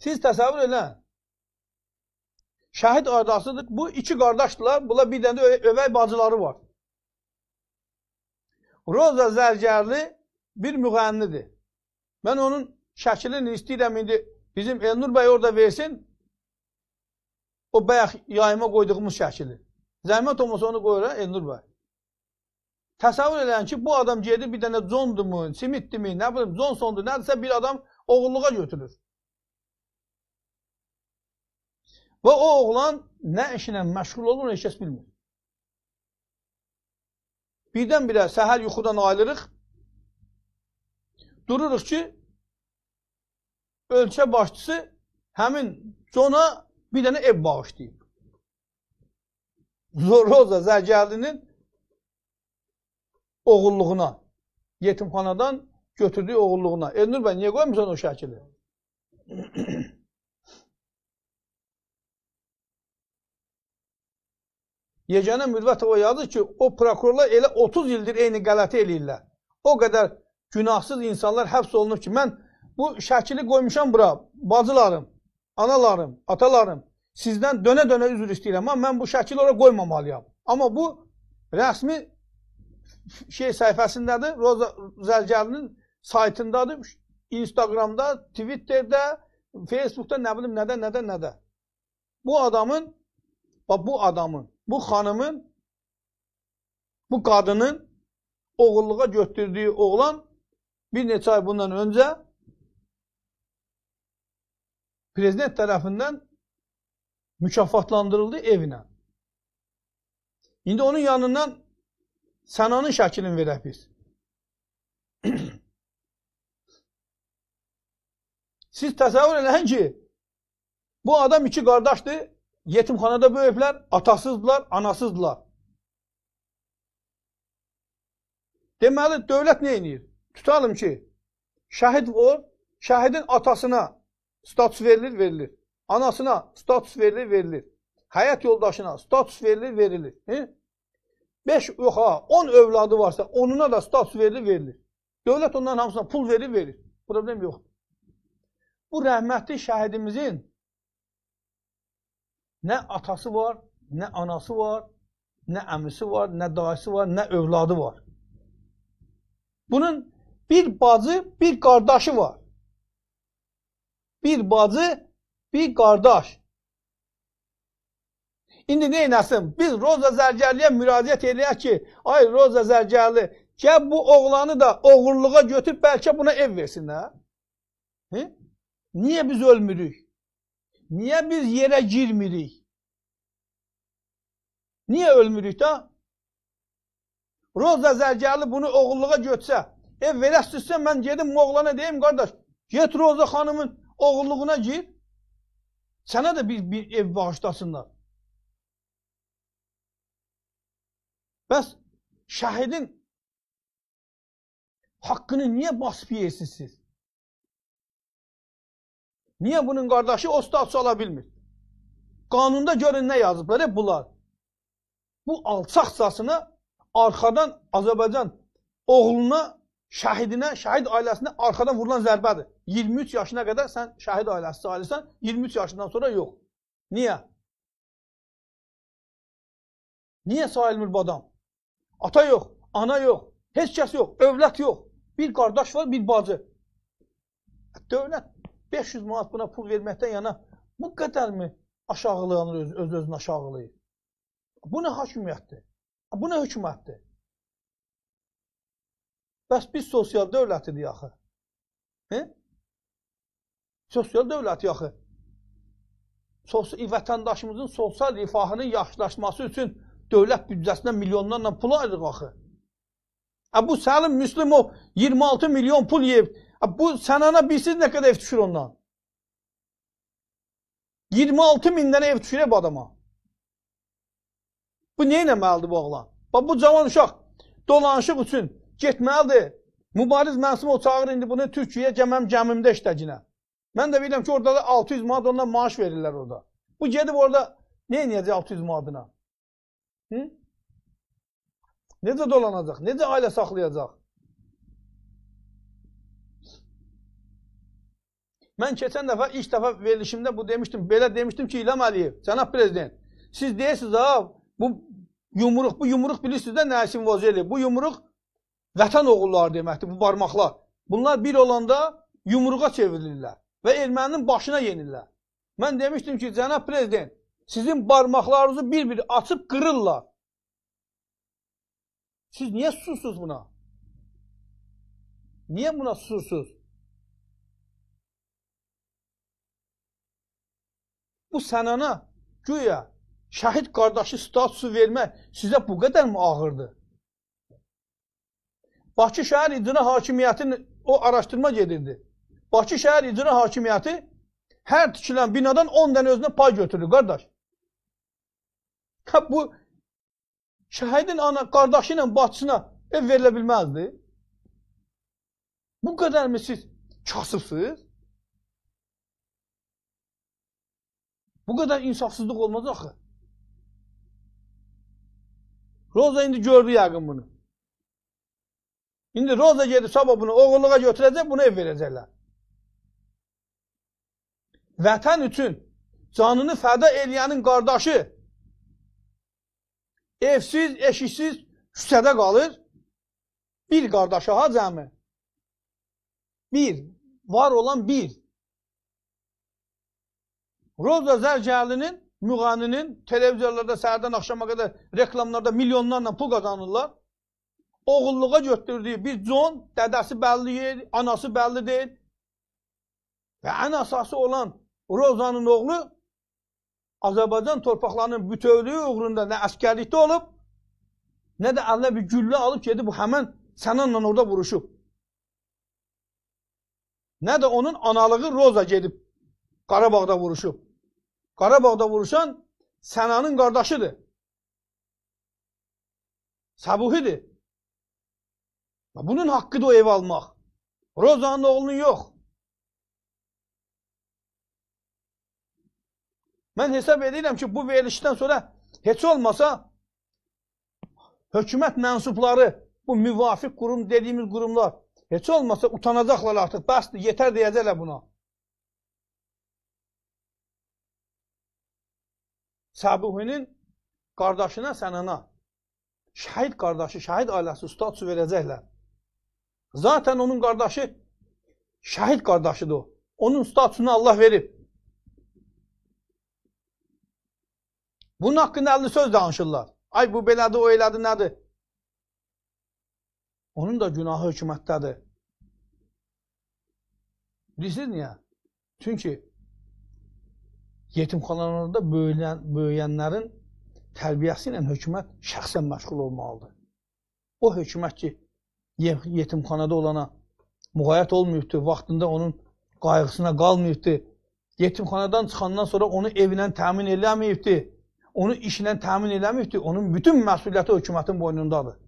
Siz təsəvvür edin. Şəhid qardaşıdır. Bu iki qardaşdırlar. Bula bir dənə də övək bacıları var. Roza Zərgərli bir müğənnidir. Mən onun şəklini istəyirəm indi bizim Elnur bəy orada versin. O bayaq yayıma qoyduğumuz şəkli. Zəhmət olmasa onu qoyur Elnur bəy. Təsəvvür edin ki, bu adam gedir bir dənə John'dur mu, Smith'dir mi, nə bilim Johnson'dur, nədirsə bir adam oğulluğa götürür. Və o oğlan nə işlə məşğul olur, heç kəs bilmir. Birdən-birə səhər yuxudan ayılırıq, dururuq ki, ölkə başçısı həmin Cona bir dənə ev bağışlayıb. Zoroza Zərgərdinin oğulluğuna, yetimxanadan götürdüyü oğulluğuna. Elnur bəy, niyə qoymursan o şəkili? Yeganə mürvət o yazır ki, o prokurorlar elə 30 ildir eyni qələti eləyirlər. O qədər günahsız insanlar həbs olunub ki, mən bu şəkili qoymuşam bura, bacılarım, analarım, atalarım, sizdən dönə-dönə üzr istəyirəm, amma mən bu şəkili ora qoymamalıyam. Amma bu rəsmi şey səhifəsindədir, Roza Zəlgərinin saytındadır, Instagramda, Twitterdə, Facebookda nə bilim nədə, nədə, nədə. Bu adamın Bax bu adamın, bu xanımın, bu qadının oğulluğa götürdüyü oğlan bir neçə ay bundan öncə prezident tərəfindən mükafatlandırıldı evinə. İndi onun yanından sənanın şəklini verək biz. Siz təsəvvür eləyin ki, bu adam iki qardaşdır, yetimxanada böyüyüblər, atasızdılar, anasızdılar. Deməli, dövlət nə edir? Tutalım ki, şəhid olur, şəhidin atasına status verilir, verilir. Anasına status verilir, verilir. Həyat yoldaşına status verilir, verilir. He? 5 yoxa, 10 övladı varsa onuna da status verilir, verilir. Dövlət onların hamısına pul verir, verir. Problem yoxdur. Bu rəhmətli şəhidimizin Nə atası var, nə anası var, nə əmisi var, nə dayısı var, nə övladı var. Bunun bir bacı, bir qardaşı var. Bir bacı, bir qardaş. İndi ne eləsin? Biz Roza Zərgərliyə müraciət edək ki, ay Roza Zərgərli, gəl bu oğlanı da oğurluğa götür, bəlkə buna ev versin, hə? Niyə biz ölmürük? Niye biz yere girmirik? Niye ölmürük da? Roza Zərgəli bunu oğulluğa götsə, e verə sütsən mən gedim oğlana deyim kardeş. get Roza xanımın oğulluğuna gir. Sənə də bir, bir ev bağışlasınlar. Bəs şahidin haqqını niye basıb yeyirsiniz siz? Niyə bunun qardaşı o statusu ala bilmir? Qanunda görün nə yazıblar hep bunlar. Bu alçaqcasına arxadan Azərbaycan oğluna, şəhidinə, şəhid ailəsinə arxadan vurulan zərbədir. 23 yaşına qədər sən şəhid ailəsi sayılırsan, 23 yaşından sonra yox. Niyə? Niyə sayılmır bu adam? Ata yox, ana yox, heç kəs yox, övlət yox. Bir qardaş var, bir bacı. Dövlət 500 manat buna pul verməkdən yana bu qədərmi aşağılayanır öz, öz özünü aşağılayır? Bu nə hakimiyyətdir? Bu nə hökumətdir? Bəs biz sosial dövlətidir yaxı. He? Sosial dövlət yaxı. Sos vətəndaşımızın sosial rifahının yaxşılaşması üçün dövlət büdcəsindən milyonlarla pul ayırıq axı. Əbu Səlim Müslim o 26 milyon pul yeyib Bu sən ana bilsiz nə qədər ev düşür ondan. 26 min dənə ev düşür bu adama. Bu nə eləməlidir bu oğlan? Bax bu cavan uşaq dolanışıq üçün getməlidir. Mübariz Məsumov çağır indi bunu Türkiyəyə gəməm gəmimdə işləginə. Mən də bilirəm ki, orada da 600 manat ondan maaş verirlər orada. Bu gedib orada nə eləyəcək 600 manatına? Hı? Necə dolanacaq? Necə ailə saxlayacaq? Mən keçən dəfə ilk dəfə verilişimdə bu demişdim, belə demişdim ki, İlham Əliyev, cənab prezident, siz deyirsiniz ha, bu yumruq, bu yumruq bilirsiniz də Nəsim Vazeli, bu yumruq vətən oğulları deməkdir, bu barmaqlar. Bunlar bir olanda yumruğa çevrilirlər və erməninin başına yenirlər. Mən demişdim ki, cənab prezident, sizin barmaqlarınızı bir-bir açıb qırırlar. Siz niyə susursunuz buna? Niyə buna susursunuz? bu sanana güya şahit kardeşi statusu verme size bu kadar mı ağırdı? Bakı şəhər icra hakimiyyəti o araştırma gedirdi. Bakı şəhər icra hakimiyyəti hər tikilən binadan 10 dənə özünə pay götürür, qardaş. Ha, bu şəhidin ana kardeşinin bahçesine ev verilebilmezdi. Bu kadar mı siz kasıbsınız? Bu qədər insafsızlıq olmaz axı. Roza indi gördü yəqin bunu. İndi Roza gedib sabah bunu oğulluğa götürəcək, bunu ev verəcəklər. Vətən üçün canını fəda eləyənin qardaşı evsiz, eşiksiz küsədə qalır. Bir qardaşa ha cəmi. Bir. Var olan bir. Roza Zercali'nin Mügani'nin televizyonlarda səhərdən akşama kadar reklamlarda milyonlarla pul kazanırlar. Oğulluğa götürdüğü bir zon, dedesi belli değil, anası belli değil. Ve en asası olan Roza'nın oğlu Azerbaycan torpaqlarının bütövlüğü uğrunda ne askerlikte olup ne de eline bir gülle alıp yedi bu hemen senanla orada vuruşup. Ne de onun analığı Roza gedib Qarabağda vuruşup. Qarabağda vuruşan Sənanın qardaşıdır. Səbuhidir. Bunun haqqıdır o ev almaq. Rozanın oğlunun yox. Mən hesab edirəm ki, bu verilişdən sonra heç olmasa hökumət mənsubları, bu müvafiq qurum dediyimiz qurumlar heç olmasa utanacaqlar artıq. Bəsdir, yetər deyəcəklər buna. Səbuhinin qardaşına, sənana, şəhid qardaşı, şəhid ailəsi statusu verəcəklər. Zaten onun qardaşı şəhid qardaşıdır o. Onun statusunu Allah verib. Bunun haqqında 50 söz danışırlar. Ay bu belədir, o elədir, nədir? Onun da günahı hökumətdədir. Bilirsiniz niyə? Çünki yetimxanalarda böyüyən, böyüyənlərin tərbiyəsi ilə hökumət şəxsən məşğul olmalıdır. O hökumət ki, yetimxanada olana müğayət olmayıbdır, vaxtında onun qayğısına qalmayıbdır, yetimxanadan çıxandan sonra onu evinə təmin eləməyibdir, onu işlə təmin eləməyibdir, onun bütün məsuliyyəti hökumətin boynundadır.